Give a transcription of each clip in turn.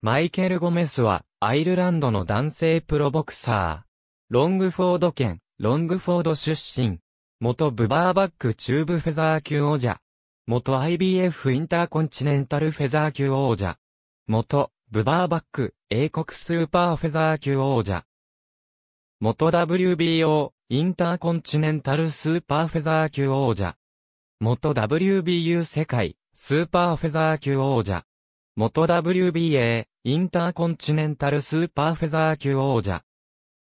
マイケル・ゴメスは、アイルランドの男性プロボクサー。ロングフォード県、ロングフォード出身。元ブバーバックチューブフェザー級王者。元 IBF インターコンチネンタルフェザー級王者。元、ブバーバック、英国スーパーフェザー級王者。元 WBO、インターコンチネンタルスーパーフェザー級王者。元 WBU 世界、スーパーフェザー級王者。元 WBA、インターコンチネンタルスーパーフェザー級王者。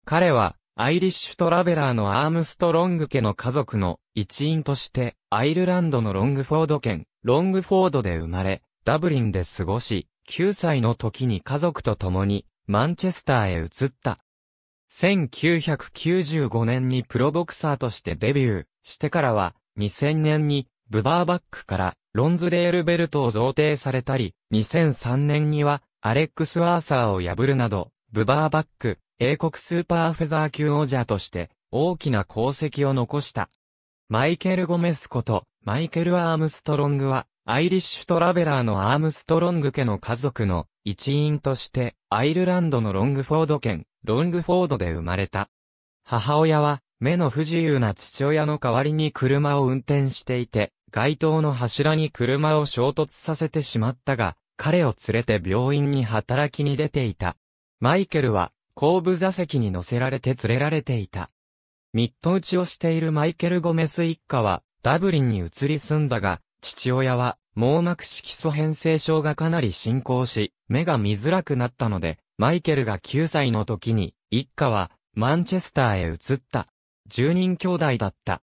彼は、アイリッシュトラベラーのアームストロング家の家族の一員として、アイルランドのロングフォード県、ロングフォードで生まれ、ダブリンで過ごし、9歳の時に家族と共に、マンチェスターへ移った。1995年にプロボクサーとしてデビューしてからは、2000年にブバーバックからロンズレールベルトを贈呈されたり、2003年にはアレックス・アーサーを破るなど、ブバーバック、英国スーパーフェザー級王者として、大きな功績を残した。マイケル・ゴメスこと、マイケル・アームストロングは、アイリッシュトラベラーのアームストロング家の家族の一員として、アイルランドのロングフォード県、ロングフォードで生まれた。母親は、目の不自由な父親の代わりに車を運転していて、街灯の柱に車を衝突させてしまったが、彼を連れて病院に働きに出ていた。マイケルは後部座席に乗せられて連れられていた。ミット打ちをしているマイケル・ゴメス一家はダブリンに移り住んだが、父親は網膜色素変性症がかなり進行し、目が見づらくなったので、マイケルが9歳の時に、一家はマンチェスターへ移った。10人兄弟だった。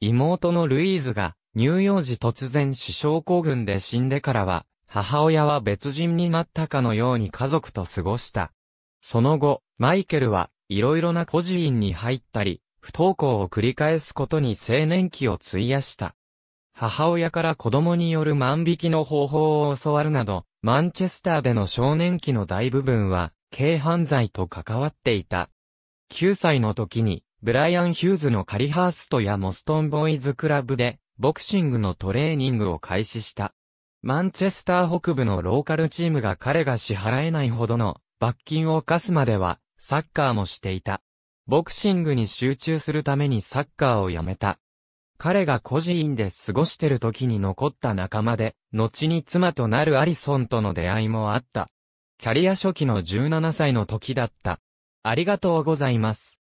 妹のルイーズが乳幼児突然死傷候群で死んでからは、母親は別人になったかのように家族と過ごした。その後、マイケルは、いろいろな孤児院に入ったり、不登校を繰り返すことに青年期を費やした。母親から子供による万引きの方法を教わるなど、マンチェスターでの少年期の大部分は、軽犯罪と関わっていた。9歳の時に、ブライアン・ヒューズのカリハーストやモストンボーイズクラブで、ボクシングのトレーニングを開始した。マンチェスター北部のローカルチームが彼が支払えないほどの罰金を課すまでは、サッカーもしていた。ボクシングに集中するためにサッカーをやめた。彼が孤児院で過ごしてる時に残った仲間で、後に妻となるアリソンとの出会いもあった。キャリア初期の17歳の時だった。ありがとうございます。